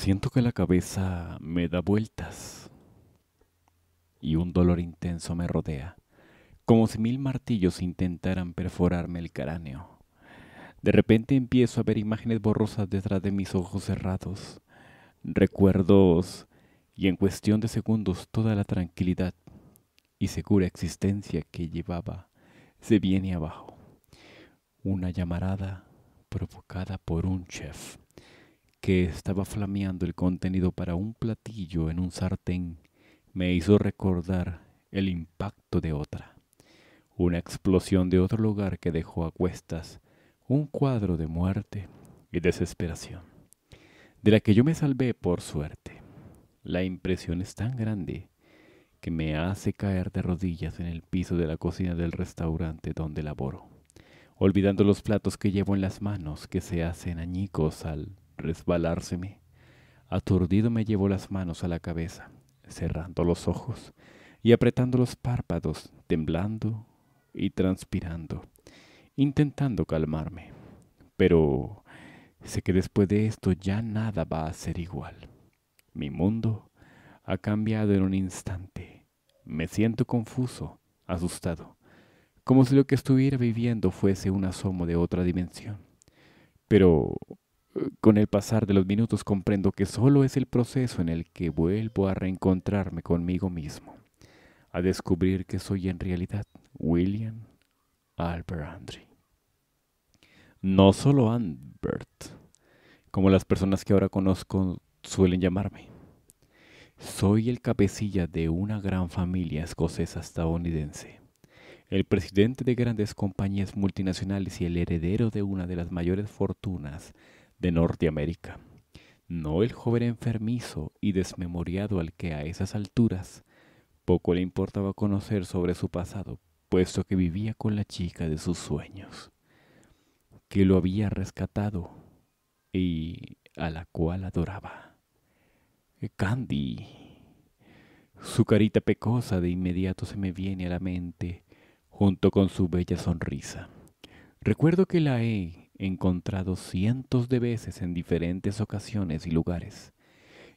Siento que la cabeza me da vueltas y un dolor intenso me rodea, como si mil martillos intentaran perforarme el cráneo. De repente empiezo a ver imágenes borrosas detrás de mis ojos cerrados, recuerdos y en cuestión de segundos toda la tranquilidad y segura existencia que llevaba se viene abajo. Una llamarada provocada por un chef que estaba flameando el contenido para un platillo en un sartén me hizo recordar el impacto de otra, una explosión de otro lugar que dejó a cuestas un cuadro de muerte y desesperación, de la que yo me salvé por suerte. La impresión es tan grande que me hace caer de rodillas en el piso de la cocina del restaurante donde laboro, olvidando los platos que llevo en las manos que se hacen añicos al resbalárseme. Aturdido me llevó las manos a la cabeza, cerrando los ojos y apretando los párpados, temblando y transpirando, intentando calmarme. Pero sé que después de esto ya nada va a ser igual. Mi mundo ha cambiado en un instante. Me siento confuso, asustado, como si lo que estuviera viviendo fuese un asomo de otra dimensión. Pero con el pasar de los minutos comprendo que solo es el proceso en el que vuelvo a reencontrarme conmigo mismo, a descubrir que soy en realidad William Albert Andre. No solo Albert, como las personas que ahora conozco suelen llamarme. Soy el cabecilla de una gran familia escocesa estadounidense, el presidente de grandes compañías multinacionales y el heredero de una de las mayores fortunas de Norteamérica. No el joven enfermizo y desmemoriado al que a esas alturas poco le importaba conocer sobre su pasado, puesto que vivía con la chica de sus sueños, que lo había rescatado y a la cual adoraba. Eh, Candy. Su carita pecosa de inmediato se me viene a la mente, junto con su bella sonrisa. Recuerdo que la he encontrado cientos de veces en diferentes ocasiones y lugares,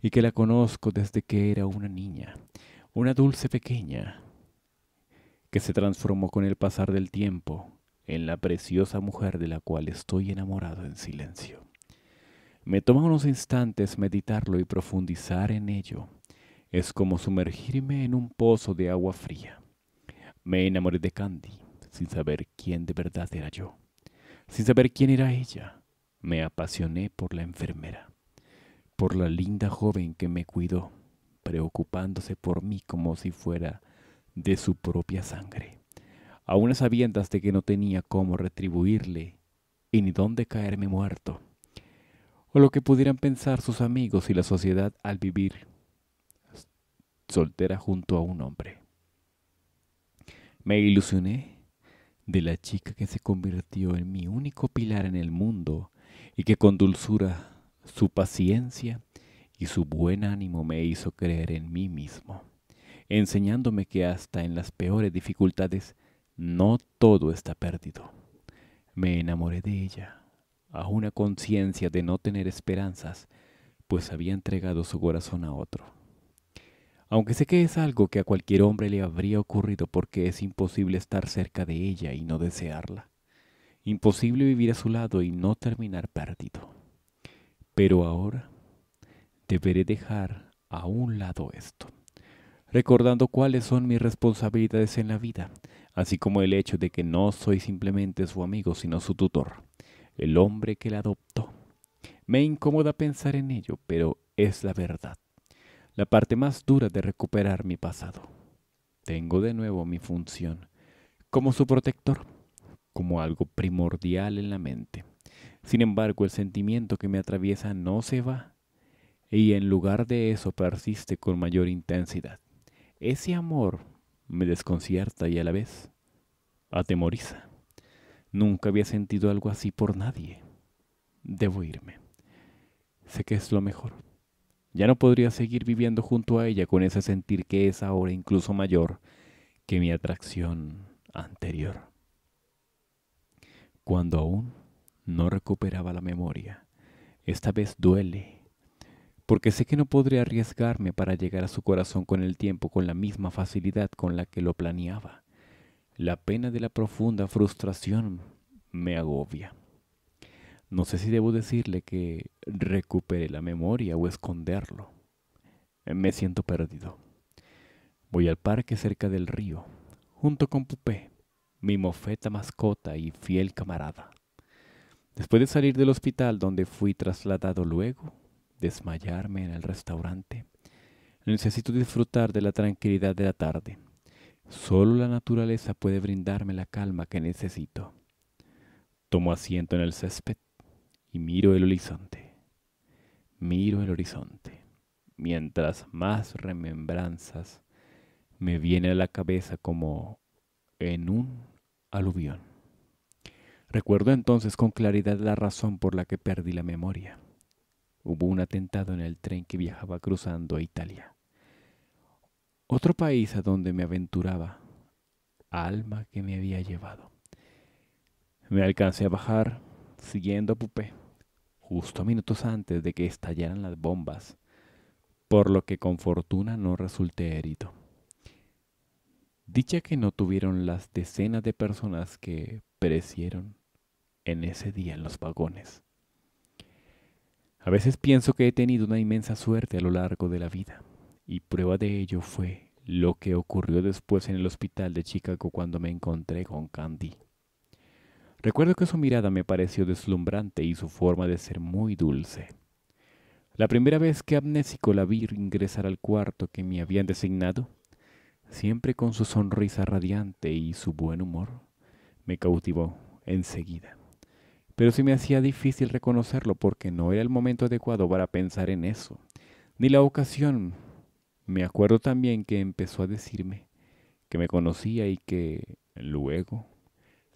y que la conozco desde que era una niña, una dulce pequeña, que se transformó con el pasar del tiempo en la preciosa mujer de la cual estoy enamorado en silencio. Me toma unos instantes meditarlo y profundizar en ello. Es como sumergirme en un pozo de agua fría. Me enamoré de Candy sin saber quién de verdad era yo. Sin saber quién era ella, me apasioné por la enfermera, por la linda joven que me cuidó, preocupándose por mí como si fuera de su propia sangre, aún sabiendo sabiendas de que no tenía cómo retribuirle y ni dónde caerme muerto, o lo que pudieran pensar sus amigos y la sociedad al vivir soltera junto a un hombre. Me ilusioné de la chica que se convirtió en mi único pilar en el mundo y que con dulzura, su paciencia y su buen ánimo me hizo creer en mí mismo, enseñándome que hasta en las peores dificultades no todo está perdido. Me enamoré de ella, a una conciencia de no tener esperanzas, pues había entregado su corazón a otro aunque sé que es algo que a cualquier hombre le habría ocurrido porque es imposible estar cerca de ella y no desearla, imposible vivir a su lado y no terminar perdido. Pero ahora deberé dejar a un lado esto, recordando cuáles son mis responsabilidades en la vida, así como el hecho de que no soy simplemente su amigo, sino su tutor, el hombre que la adoptó. Me incomoda pensar en ello, pero es la verdad la parte más dura de recuperar mi pasado. Tengo de nuevo mi función como su protector, como algo primordial en la mente. Sin embargo, el sentimiento que me atraviesa no se va y en lugar de eso persiste con mayor intensidad. Ese amor me desconcierta y a la vez atemoriza. Nunca había sentido algo así por nadie. Debo irme. Sé que es lo mejor. Ya no podría seguir viviendo junto a ella con ese sentir que es ahora incluso mayor que mi atracción anterior. Cuando aún no recuperaba la memoria, esta vez duele, porque sé que no podré arriesgarme para llegar a su corazón con el tiempo con la misma facilidad con la que lo planeaba. La pena de la profunda frustración me agobia. No sé si debo decirle que recupere la memoria o esconderlo. Me siento perdido. Voy al parque cerca del río, junto con Pupé, mi mofeta mascota y fiel camarada. Después de salir del hospital donde fui trasladado luego, desmayarme en el restaurante, necesito disfrutar de la tranquilidad de la tarde. Solo la naturaleza puede brindarme la calma que necesito. Tomo asiento en el césped y miro el horizonte. Miro el horizonte. Mientras más remembranzas me vienen a la cabeza como en un aluvión. Recuerdo entonces con claridad la razón por la que perdí la memoria. Hubo un atentado en el tren que viajaba cruzando a Italia. Otro país a donde me aventuraba, alma que me había llevado. Me alcancé a bajar siguiendo a Pupé justo minutos antes de que estallaran las bombas, por lo que con fortuna no resulté herido. Dicha que no tuvieron las decenas de personas que perecieron en ese día en los vagones. A veces pienso que he tenido una inmensa suerte a lo largo de la vida, y prueba de ello fue lo que ocurrió después en el hospital de Chicago cuando me encontré con Candy. Recuerdo que su mirada me pareció deslumbrante y su forma de ser muy dulce. La primera vez que amnésico la vi ingresar al cuarto que me habían designado, siempre con su sonrisa radiante y su buen humor, me cautivó enseguida. Pero si me hacía difícil reconocerlo porque no era el momento adecuado para pensar en eso, ni la ocasión. Me acuerdo también que empezó a decirme que me conocía y que luego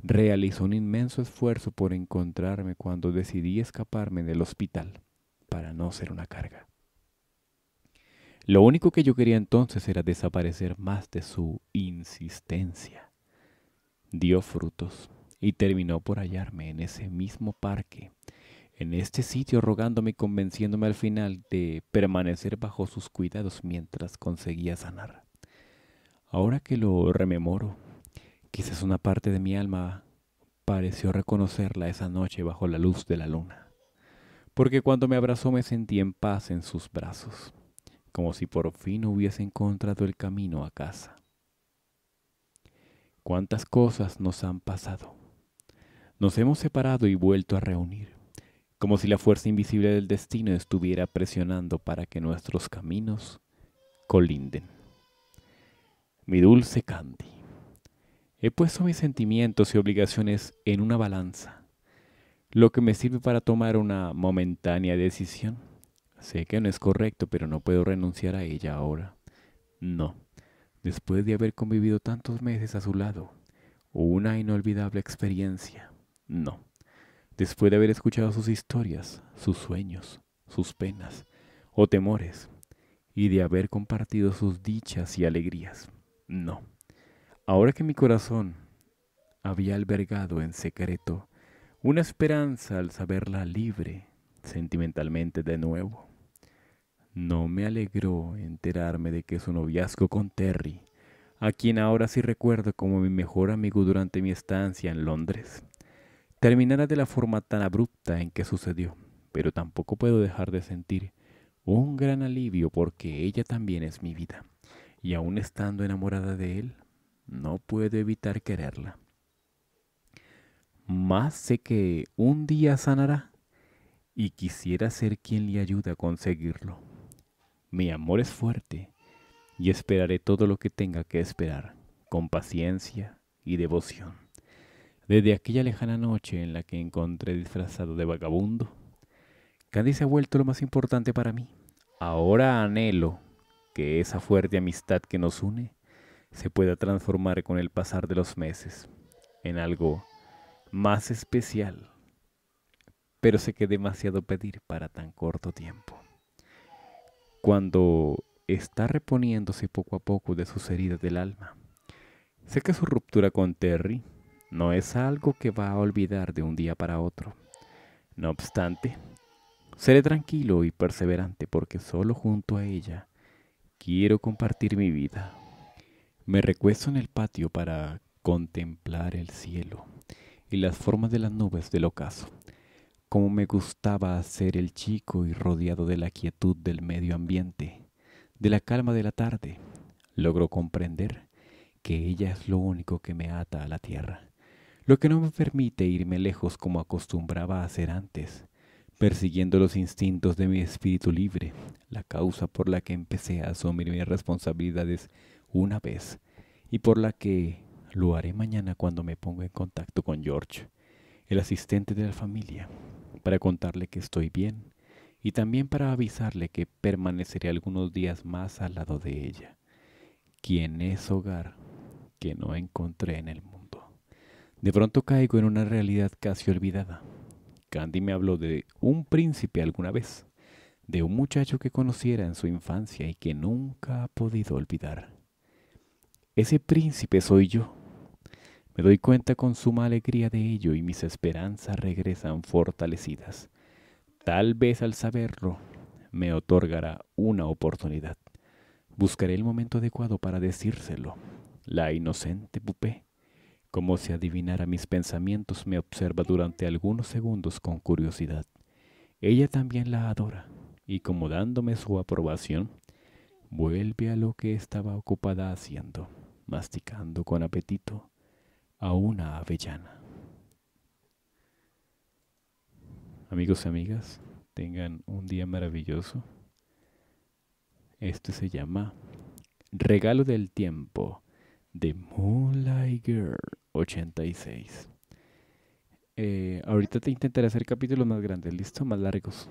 realizó un inmenso esfuerzo por encontrarme cuando decidí escaparme del hospital para no ser una carga. Lo único que yo quería entonces era desaparecer más de su insistencia. Dio frutos y terminó por hallarme en ese mismo parque, en este sitio rogándome y convenciéndome al final de permanecer bajo sus cuidados mientras conseguía sanar. Ahora que lo rememoro, Quizás una parte de mi alma pareció reconocerla esa noche bajo la luz de la luna, porque cuando me abrazó me sentí en paz en sus brazos, como si por fin hubiese encontrado el camino a casa. Cuántas cosas nos han pasado. Nos hemos separado y vuelto a reunir, como si la fuerza invisible del destino estuviera presionando para que nuestros caminos colinden. Mi dulce Candy. He puesto mis sentimientos y obligaciones en una balanza, lo que me sirve para tomar una momentánea decisión. Sé que no es correcto, pero no puedo renunciar a ella ahora. No, después de haber convivido tantos meses a su lado, una inolvidable experiencia. No, después de haber escuchado sus historias, sus sueños, sus penas o temores, y de haber compartido sus dichas y alegrías. No Ahora que mi corazón había albergado en secreto una esperanza al saberla libre sentimentalmente de nuevo, no me alegró enterarme de que su noviazgo con Terry, a quien ahora sí recuerdo como mi mejor amigo durante mi estancia en Londres, terminara de la forma tan abrupta en que sucedió, pero tampoco puedo dejar de sentir un gran alivio porque ella también es mi vida, y aún estando enamorada de él, no puedo evitar quererla. Más sé que un día sanará y quisiera ser quien le ayude a conseguirlo. Mi amor es fuerte y esperaré todo lo que tenga que esperar, con paciencia y devoción. Desde aquella lejana noche en la que encontré disfrazado de vagabundo, Candice ha vuelto lo más importante para mí. Ahora anhelo que esa fuerte amistad que nos une se pueda transformar con el pasar de los meses en algo más especial. Pero sé que demasiado pedir para tan corto tiempo. Cuando está reponiéndose poco a poco de sus heridas del alma, sé que su ruptura con Terry no es algo que va a olvidar de un día para otro. No obstante, seré tranquilo y perseverante porque solo junto a ella quiero compartir mi vida. Me recuesto en el patio para contemplar el cielo y las formas de las nubes del ocaso. Como me gustaba ser el chico y rodeado de la quietud del medio ambiente, de la calma de la tarde, logro comprender que ella es lo único que me ata a la tierra, lo que no me permite irme lejos como acostumbraba a hacer antes, persiguiendo los instintos de mi espíritu libre, la causa por la que empecé a asumir mis responsabilidades una vez y por la que lo haré mañana cuando me ponga en contacto con George, el asistente de la familia, para contarle que estoy bien y también para avisarle que permaneceré algunos días más al lado de ella, quien es hogar que no encontré en el mundo. De pronto caigo en una realidad casi olvidada. Candy me habló de un príncipe alguna vez, de un muchacho que conociera en su infancia y que nunca ha podido olvidar. Ese príncipe soy yo. Me doy cuenta con suma alegría de ello y mis esperanzas regresan fortalecidas. Tal vez al saberlo me otorgará una oportunidad. Buscaré el momento adecuado para decírselo. La inocente Pupé, como si adivinara mis pensamientos, me observa durante algunos segundos con curiosidad. Ella también la adora y como dándome su aprobación, vuelve a lo que estaba ocupada haciendo masticando con apetito a una avellana. Amigos y amigas, tengan un día maravilloso. Esto se llama Regalo del Tiempo de Moonlight Girl 86. Eh, ahorita te intentaré hacer capítulos más grandes, listo, más largos.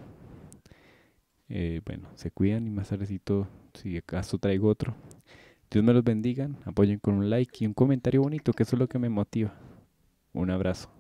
Eh, bueno, se cuidan y más tardecito, si acaso traigo otro, Dios me los bendiga, apoyen con un like y un comentario bonito, que eso es lo que me motiva. Un abrazo.